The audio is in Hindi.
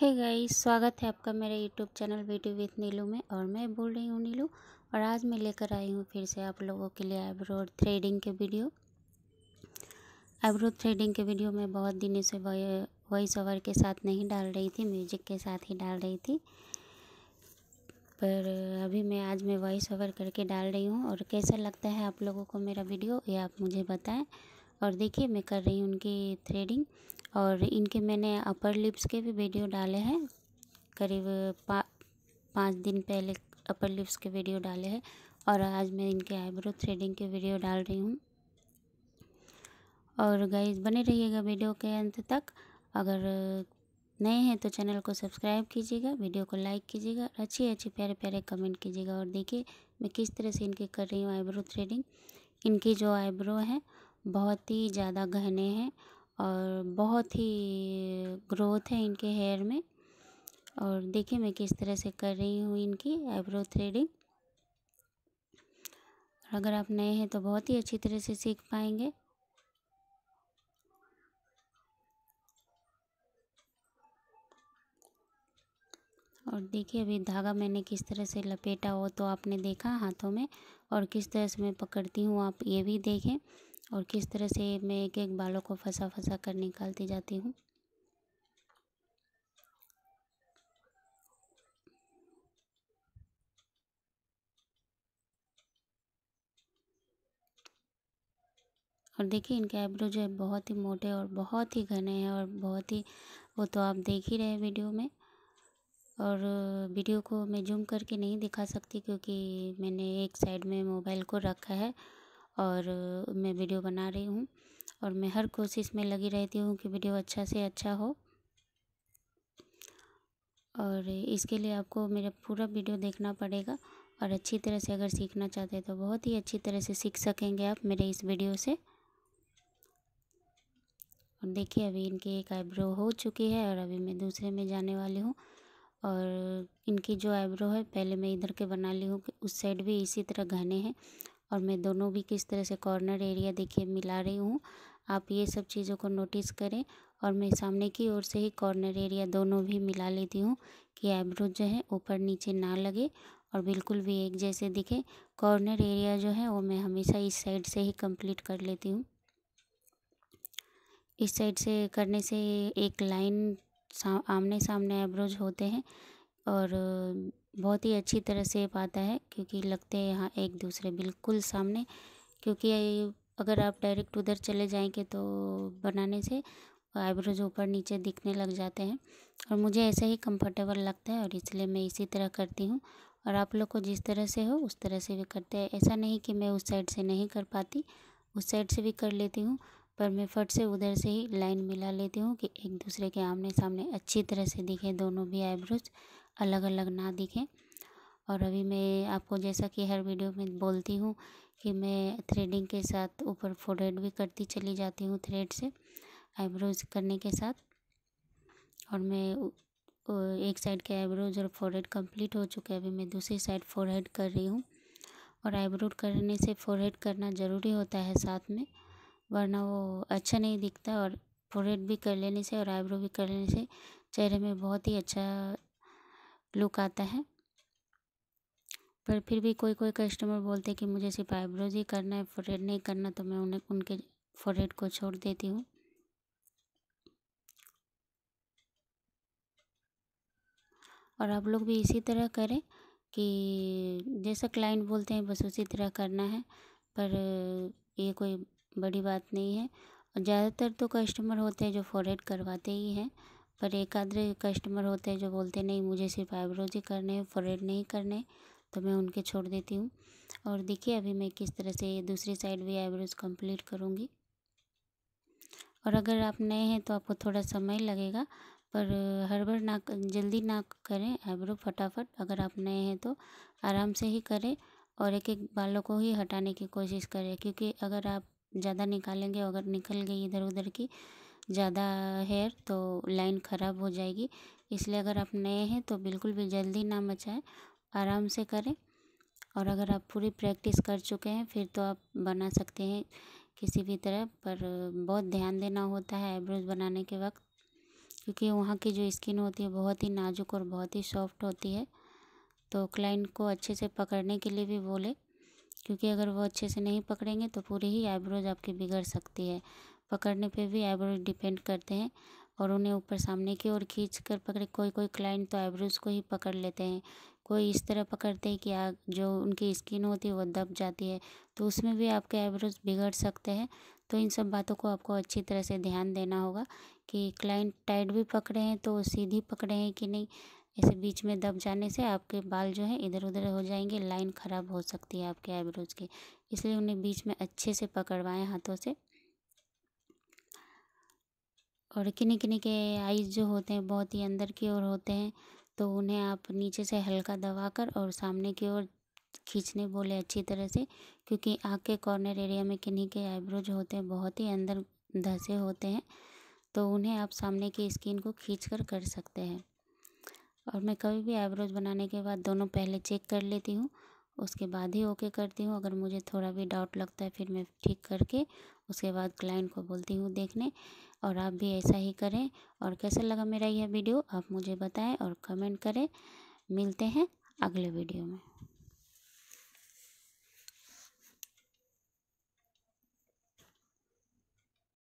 हे hey गाइस स्वागत है आपका मेरे YouTube channel video with Neelu में और मैं बोल रही हूँ नीलू और आज मैं लेकर आई हूँ फिर से आप लोगों के लिए आईब्रो थ्रेडिंग के वीडियो आईब्रो थ्रेडिंग के वीडियो मैं बहुत दिनों से वॉइस ओवर के साथ नहीं डाल रही थी म्यूजिक के साथ ही डाल रही थी पर अभी मैं आज मैं वॉइस ओवर करके डाल रही हूँ और कैसा लगता है आप लोगों को मेरा वीडियो ये आप मुझे बताएँ और देखिए मैं कर रही हूँ उनकी थ्रेडिंग और इनके मैंने अपर लिप्स के भी वीडियो डाले हैं करीब पा पाँच दिन पहले अपर लिप्स के वीडियो डाले हैं और आज मैं इनके आईब्रो थ्रेडिंग के वीडियो डाल रही हूँ और गाइस बने रहिएगा वीडियो के अंत तक अगर नए हैं तो चैनल को सब्सक्राइब कीजिएगा वीडियो को लाइक कीजिएगा अच्छी अच्छी प्यारे प्यारे कमेंट कीजिएगा और देखिए मैं किस तरह से इनके कर रही हूँ आईब्रो थ्रेडिंग इनकी जो आईब्रो है बहुत ही ज़्यादा घने हैं और बहुत ही ग्रोथ है इनके हेयर में और देखिए मैं किस तरह से कर रही हूँ इनकी आईब्रो थ्रेडिंग अगर आप नए हैं तो बहुत ही अच्छी तरह से सीख पाएंगे और देखिए अभी धागा मैंने किस तरह से लपेटा हो तो आपने देखा हाथों में और किस तरह से मैं पकड़ती हूँ आप ये भी देखें और किस तरह से मैं एक एक बालों को फंसा फंसा कर निकालती जाती हूँ और देखिए इनके आईब्रो जो है बहुत ही मोटे और बहुत ही घने हैं और बहुत ही वो तो आप देख ही रहे वीडियो में और वीडियो को मैं जूम करके नहीं दिखा सकती क्योंकि मैंने एक साइड में मोबाइल को रखा है और मैं वीडियो बना रही हूँ और मैं हर कोशिश में लगी रहती हूँ कि वीडियो अच्छा से अच्छा हो और इसके लिए आपको मेरा पूरा वीडियो देखना पड़ेगा और अच्छी तरह से अगर सीखना चाहते हैं तो बहुत ही अच्छी तरह से सीख सकेंगे आप मेरे इस वीडियो से और देखिए अभी इनकी एक आईब्रो हो चुकी है और अभी मैं दूसरे में जाने वाली हूँ और इनकी जो आईब्रो है पहले मैं इधर के बना ली हूँ उस साइड भी इसी तरह घने हैं और मैं दोनों भी किस तरह से कॉर्नर एरिया देखिए मिला रही हूँ आप ये सब चीज़ों को नोटिस करें और मैं सामने की ओर से ही कॉर्नर एरिया दोनों भी मिला लेती हूँ कि आईब्रो जो है ऊपर नीचे ना लगे और बिल्कुल भी एक जैसे दिखे कॉर्नर एरिया जो है वो मैं हमेशा इस साइड से ही कंप्लीट कर लेती हूँ इस साइड से करने से एक लाइन सा, आमने सामने आईब्रोज होते हैं और बहुत ही अच्छी तरह से पाता है क्योंकि लगते हैं यहाँ एक दूसरे बिल्कुल सामने क्योंकि अगर आप डायरेक्ट उधर चले जाएंगे तो बनाने से आईब्रोज ऊपर नीचे दिखने लग जाते हैं और मुझे ऐसा ही कंफर्टेबल लगता है और इसलिए मैं इसी तरह करती हूँ और आप लोग को जिस तरह से हो उस तरह से भी करते हैं ऐसा नहीं कि मैं उस साइड से नहीं कर पाती उस साइड से भी कर लेती हूँ पर मैं फट से उधर से ही लाइन मिला लेती हूँ कि एक दूसरे के आमने सामने अच्छी तरह से दिखे दोनों भी आईब्रोज अलग अलग ना दिखें और अभी मैं आपको जैसा कि हर वीडियो में बोलती हूँ कि मैं थ्रेडिंग के साथ ऊपर फोरहेड भी करती चली जाती हूँ थ्रेड से आईब्रोज करने के साथ और मैं एक साइड के आईब्रोज और फोरहेड कंप्लीट हो चुके हैं अभी मैं दूसरी साइड फोरहेड कर रही हूँ और आईब्रो करने से फोरहेड करना ज़रूरी होता है साथ में वरना वो अच्छा नहीं दिखता और फोरहेड भी कर लेने से और आईब्रो भी कर लेने से चेहरे में बहुत ही अच्छा लुक आता है पर फिर भी कोई कोई कस्टमर बोलते हैं कि मुझे सिर्फ आईब्रोज ही करना है फोरहेड नहीं करना तो मैं उन्हें उनके फोरहेड को छोड़ देती हूँ और आप लोग भी इसी तरह करें कि जैसा क्लाइंट बोलते हैं बस उसी तरह करना है पर ये कोई बड़ी बात नहीं है और ज़्यादातर तो कस्टमर होते हैं जो फोरहेड करवाते ही हैं पर एक आधे कस्टमर होते हैं जो बोलते नहीं मुझे सिर्फ आईब्रोज ही करने हैं फोरहेड नहीं करने तो मैं उनके छोड़ देती हूँ और देखिए अभी मैं किस तरह से दूसरी साइड भी आईब्रोज कंप्लीट करूँगी और अगर आप नए हैं तो आपको थोड़ा समय लगेगा पर हड़बड़ ना जल्दी ना करें आईब्रो फटाफट अगर आप नए हैं तो आराम से ही करें और एक एक बालों को ही हटाने की कोशिश करें क्योंकि अगर आप ज़्यादा निकालेंगे अगर निकल गई इधर उधर की ज़्यादा हेयर तो लाइन ख़राब हो जाएगी इसलिए अगर आप नए हैं तो बिल्कुल भी जल्दी ना मचाएं आराम से करें और अगर आप पूरी प्रैक्टिस कर चुके हैं फिर तो आप बना सकते हैं किसी भी तरह पर बहुत ध्यान देना होता है आईब्रोज बनाने के वक्त क्योंकि वहाँ की जो स्किन होती है बहुत ही नाजुक और बहुत ही सॉफ्ट होती है तो क्लाइंट को अच्छे से पकड़ने के लिए भी बोले क्योंकि अगर वो अच्छे से नहीं पकड़ेंगे तो पूरी ही आईब्रोज आपकी बिगड़ सकती है पकड़ने पे भी आईब्रो डिपेंड करते हैं और उन्हें ऊपर सामने की ओर खींच कर पकड़े कोई कोई क्लाइंट तो आईब्रोज को ही पकड़ लेते हैं कोई इस तरह पकड़ते हैं कि आग जो उनकी स्किन होती है वो दब जाती है तो उसमें भी आपके आईब्रोज बिगड़ सकते हैं तो इन सब बातों को आपको अच्छी तरह से ध्यान देना होगा कि क्लाइंट टाइट भी पकड़े हैं तो सीधी पकड़े हैं कि नहीं ऐसे बीच में दब जाने से आपके बाल जो है इधर उधर हो जाएंगे लाइन ख़राब हो सकती है आपके आईब्रोज की इसलिए उन्हें बीच में अच्छे से पकड़वाएं हाथों से और किन्हीं किन्हीं के आइज़ जो होते हैं बहुत ही अंदर की ओर होते हैं तो उन्हें आप नीचे से हल्का दबाकर और सामने की ओर खींचने बोले अच्छी तरह से क्योंकि आँख के कॉर्नर एरिया में किन्हीं के आईब्रो जो होते हैं बहुत ही अंदर धंसे होते हैं तो उन्हें आप सामने की स्किन को खींच कर कर सकते हैं और मैं कभी भी आईब्रोज बनाने के बाद दोनों पहले चेक कर लेती हूँ उसके बाद ही ओके करती हूँ अगर मुझे थोड़ा भी डाउट लगता है फिर मैं ठीक करके उसके बाद क्लाइंट को बोलती हूँ देखने और आप भी ऐसा ही करें और कैसा लगा मेरा यह वीडियो आप मुझे बताएं और कमेंट करें मिलते हैं अगले वीडियो में